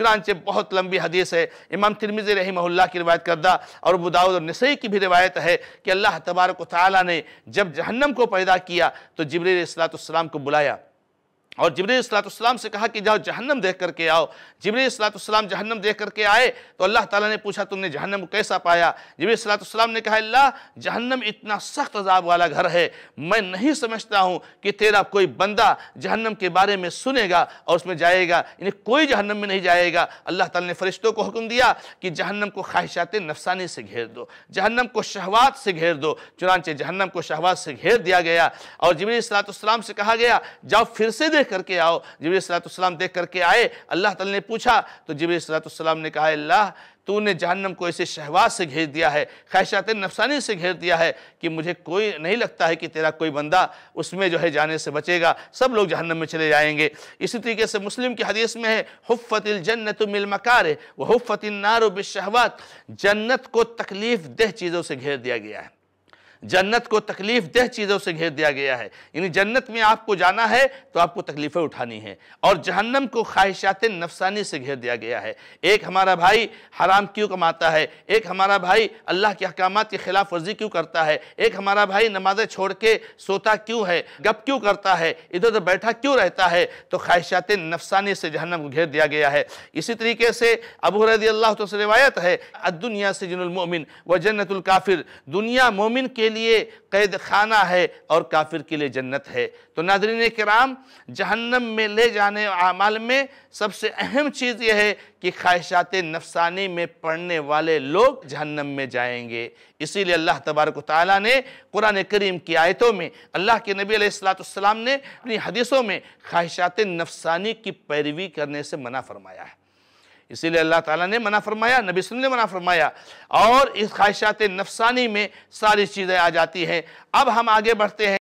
चुनाचे बहुत लंबी हदीस है इमाम तिरमिज़ रही की रवायत करदा और बुदाउद नसई की भी रवायत है कि अल्लाह तबारक ताली ने जब जहन्नम को पैदा किया तो जबरीसलातम को बुलाया और जबरीसलाम से कहा कि जाओ जहन्नम देख करके आओ जबरीसलाम जहन्नम देख करके आए तो अल्लाह ताला ने पूछा तुमने जहन्नम को कैसा पाया जबरीसलाम ने कहा अल्लाह जहन्नम इतना सख्त अजाब वाला घर है मैं नहीं समझता हूँ कि तेरा कोई बंदा जहन्नम के बारे में सुनेगा और उसमें जाएगा यानी कोई जहन्नम में नहीं जाएगा अल्लाह तला ने फरिश्तों को हुक्म दिया कि जहन्नम को ख्वाहिशात नफसानी से घेर दो जहन्नम को शहवात से घेर दो चुनानचे जहन्नम को शहवात से घेर दिया गया और जबरीसलाम से कहा गया जाओ फिर से देख देख करके आओ जबी सलाम देख करके आए अल्लाह तला ने पूछा तो जबी सलाम ने कहा अल्लाह तूने जहन्नम को ऐसे शहवाज से घेर दिया है ख्वाहिशात नफसानी से घेर दिया है कि मुझे कोई नहीं लगता है कि तेरा कोई बंदा उसमें जो है जाने से बचेगा सब लोग जहन्नम में चले जाएंगे इसी तरीके से मुस्लिम की हदीस में है हुफ़तिल जन्नत मिल मकार वह हफ़तिल नार बिशहवात जन्नत को तकलीफ़ देह चीज़ों से घेर दिया गया है जन्नत को तकलीफ दह चीज़ों से घेर दिया गया है यानी जन्नत में आपको जाना है तो आपको तकलीफ़ें उठानी है और जहन्नम को ख्वाहिशात नफसानी से घेर दिया गया है एक हमारा भाई हराम क्यों कमाता है एक हमारा भाई अल्लाह के अहकाम की खिलाफ वर्जी क्यों करता है एक हमारा भाई नमाजें छोड़ के सोता क्यों है गप क्यों करता है इधर उधर बैठा क्यों रहता है तो ख्वाहिशात नफसानी से जहन्नम को घेर दिया गया है इसी तरीके से अबू रदी अल्लाह तो से रिवायत है दुनिया से जिनमिन व जन्नतुल काफिर दुनिया मोमिन के के लिए कैद खाना है और काफिर के लिए जन्नत है तो नादरीन कराम जहन्नम में ले जाने अमाल में सबसे अहम चीज़ यह है कि ख्वाहिशात नफसानी में पढ़ने वाले लोग जहन्नम में जाएंगे इसीलिए अल्लाह तबारक ताली ने कुरान करीम की आयतों में अल्लाह के नबी सलाम ने अपनी हदीसों में ख्वाहिशात नफसानी की पैरवी करने से मना फरमाया है इसीलिए अल्लाह ताला ने मना फरमाया नबी सुन ने मना फरमाया और इस ख्वाहिशात नफसानी में सारी चीज़ें आ जाती हैं अब हम आगे बढ़ते हैं